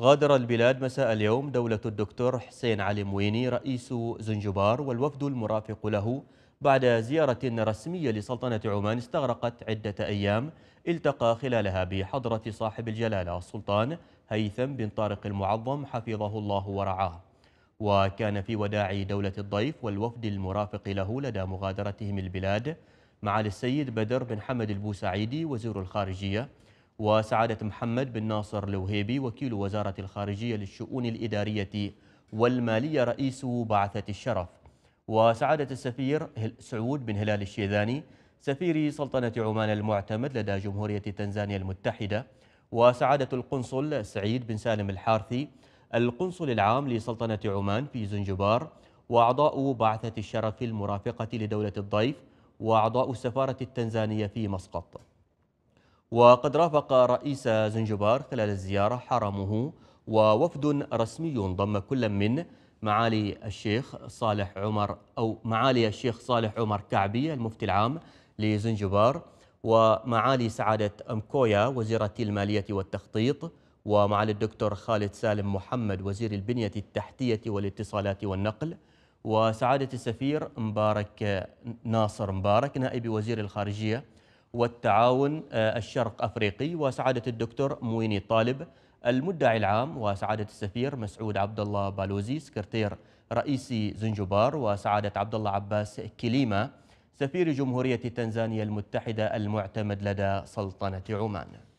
غادر البلاد مساء اليوم دولة الدكتور حسين علي مويني رئيس زنجبار والوفد المرافق له بعد زيارة رسمية لسلطنة عمان استغرقت عدة أيام التقى خلالها بحضرة صاحب الجلالة السلطان هيثم بن طارق المعظم حفظه الله ورعاه وكان في وداع دولة الضيف والوفد المرافق له لدى مغادرتهم البلاد معالي السيد بدر بن حمد البوسعيدي وزير الخارجية وسعادة محمد بن ناصر الوهيبي وكيل وزارة الخارجية للشؤون الإدارية والمالية رئيس بعثة الشرف وسعادة السفير سعود بن هلال الشيذاني سفير سلطنة عمان المعتمد لدى جمهورية تنزانيا المتحدة وسعادة القنصل سعيد بن سالم الحارثي القنصل العام لسلطنة عمان في زنجبار وأعضاء بعثة الشرف المرافقة لدولة الضيف وأعضاء السفارة التنزانية في مسقط وقد رافق رئيس زنجبار خلال الزيارة حرمه ووفد رسمي ضم كل من معالي الشيخ صالح عمر أو معالي الشيخ صالح عمر كعبي المفتي العام لزنجبار ومعالي سعادة أمكويا وزيرة المالية والتخطيط ومعالي الدكتور خالد سالم محمد وزير البنية التحتية والاتصالات والنقل وسعادة السفير مبارك ناصر مبارك نائب وزير الخارجية والتعاون آه، الشرق افريقي وسعاده الدكتور مويني طالب المدعي العام وسعاده السفير مسعود عبد الله بالوزي سكرتير رئيس زنجبار وسعاده عبد الله عباس كليما سفير جمهوريه تنزانيا المتحده المعتمد لدى سلطنه عمان